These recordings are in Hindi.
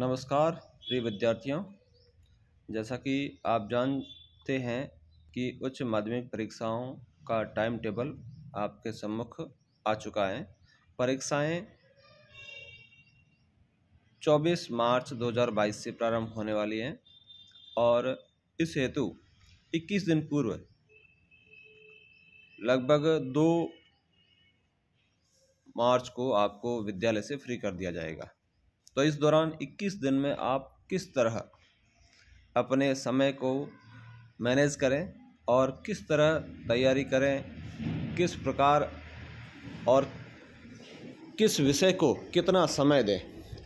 नमस्कार प्रिय विद्यार्थियों जैसा कि आप जानते हैं कि उच्च माध्यमिक परीक्षाओं का टाइम टेबल आपके सम्मुख आ चुका है परीक्षाएं 24 मार्च 2022 से प्रारंभ होने वाली हैं और इस हेतु 21 दिन पूर्व लगभग दो मार्च को आपको विद्यालय से फ्री कर दिया जाएगा तो इस दौरान 21 दिन में आप किस तरह अपने समय को मैनेज करें और किस तरह तैयारी करें किस प्रकार और किस विषय को कितना समय दें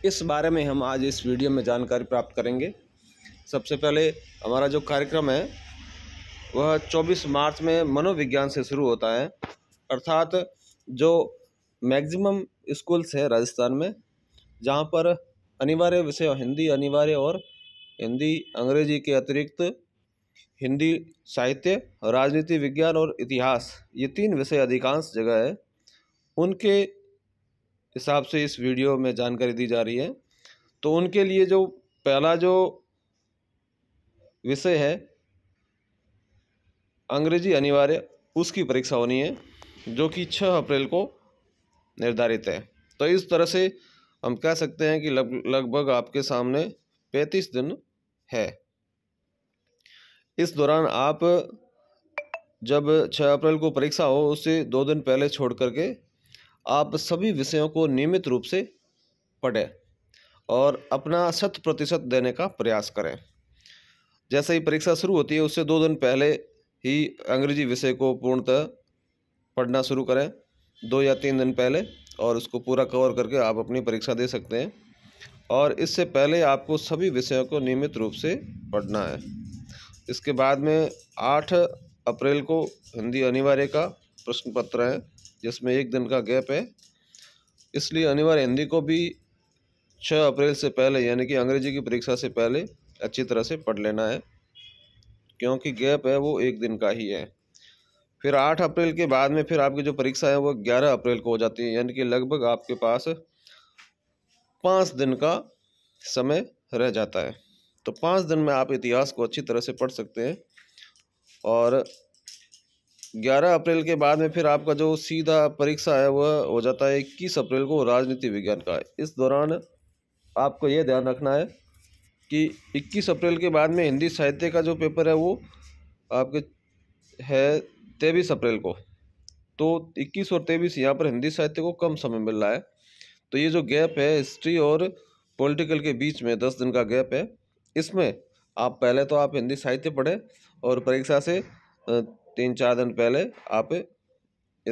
इस बारे में हम आज इस वीडियो में जानकारी प्राप्त करेंगे सबसे पहले हमारा जो कार्यक्रम है वह 24 मार्च में मनोविज्ञान से शुरू होता है अर्थात जो मैक्सिमम स्कूल्स है राजस्थान में जहाँ पर अनिवार्य विषय हिंदी अनिवार्य और हिंदी अंग्रेजी के अतिरिक्त हिंदी साहित्य राजनीति विज्ञान और इतिहास ये तीन विषय अधिकांश जगह है उनके हिसाब से इस वीडियो में जानकारी दी जा रही है तो उनके लिए जो पहला जो विषय है अंग्रेजी अनिवार्य उसकी परीक्षा होनी है जो कि 6 अप्रैल को निर्धारित है तो इस तरह से हम कह सकते हैं कि लग लगभग आपके सामने पैंतीस दिन है इस दौरान आप जब 6 अप्रैल को परीक्षा हो उससे दो दिन पहले छोड़ करके आप सभी विषयों को नियमित रूप से पढ़ें और अपना शत प्रतिशत देने का प्रयास करें जैसे ही परीक्षा शुरू होती है उससे दो दिन पहले ही अंग्रेजी विषय को पूर्णतः पढ़ना शुरू करें दो या तीन दिन पहले और उसको पूरा कवर करके आप अपनी परीक्षा दे सकते हैं और इससे पहले आपको सभी विषयों को नियमित रूप से पढ़ना है इसके बाद में आठ अप्रैल को हिंदी अनिवार्य का प्रश्न पत्र है जिसमें एक दिन का गैप है इसलिए अनिवार्य हिंदी को भी छः अप्रैल से पहले यानी कि अंग्रेजी की परीक्षा से पहले अच्छी तरह से पढ़ लेना है क्योंकि गैप है वो एक दिन का ही है फिर आठ अप्रैल के बाद में फिर आपकी जो परीक्षा है वो ग्यारह अप्रैल को हो जाती है यानी कि लगभग आपके पास पाँच दिन का समय रह जाता है तो पाँच दिन में आप इतिहास को अच्छी तरह से पढ़ सकते हैं और ग्यारह अप्रैल के बाद में फिर आपका जो सीधा परीक्षा है वह हो जाता है इक्कीस अप्रैल को राजनीति विज्ञान का इस दौरान आपको ये ध्यान रखना है कि इक्कीस अप्रैल के बाद में हिंदी साहित्य का जो पेपर है वो आपके है तेईस अप्रैल को तो इक्कीस और तेईस यहाँ पर हिंदी साहित्य को कम समय मिल रहा है तो ये जो गैप है हिस्ट्री और पॉलिटिकल के बीच में दस दिन का गैप है इसमें आप पहले तो आप हिंदी साहित्य पढ़ें और परीक्षा से तीन चार दिन पहले आप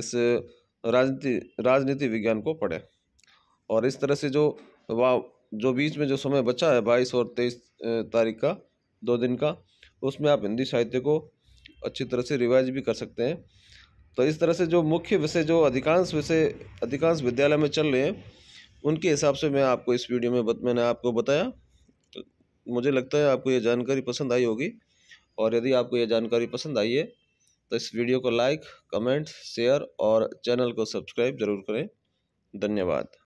इस राजनीति राजनीति विज्ञान को पढ़ें और इस तरह से जो वा जो बीच में जो समय बचा है बाईस और तेईस तारीख का दो दिन का उसमें आप हिंदी साहित्य को अच्छी तरह से रिवाइज भी कर सकते हैं तो इस तरह से जो मुख्य विषय जो अधिकांश विषय अधिकांश विद्यालय में चल रहे हैं उनके हिसाब से मैं आपको इस वीडियो में बत, मैंने आपको बताया तो मुझे लगता है आपको ये जानकारी पसंद आई होगी और यदि आपको ये जानकारी पसंद आई है तो इस वीडियो को लाइक कमेंट शेयर और चैनल को सब्सक्राइब ज़रूर करें धन्यवाद